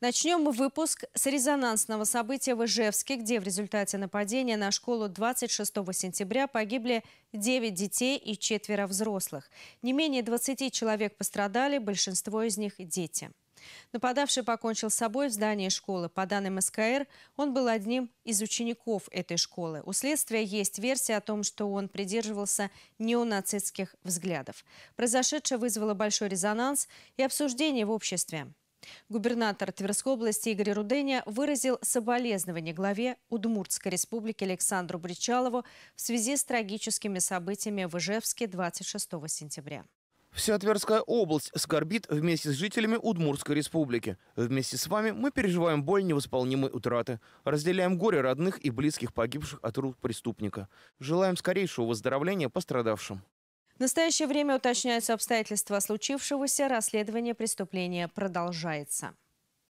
Начнем мы выпуск с резонансного события в Ижевске, где в результате нападения на школу 26 сентября погибли 9 детей и четверо взрослых. Не менее 20 человек пострадали, большинство из них – дети. Нападавший покончил с собой в здании школы. По данным СКР, он был одним из учеников этой школы. У следствия есть версия о том, что он придерживался неонацистских взглядов. Произошедшее вызвало большой резонанс и обсуждение в обществе. Губернатор Тверской области Игорь Руденя выразил соболезнования главе Удмуртской республики Александру Бричалову в связи с трагическими событиями в Ижевске 26 сентября. Вся Тверская область скорбит вместе с жителями Удмуртской республики. Вместе с вами мы переживаем боль невосполнимой утраты, разделяем горе родных и близких погибших от рук преступника. Желаем скорейшего выздоровления пострадавшим. В настоящее время уточняются обстоятельства случившегося, расследование преступления продолжается.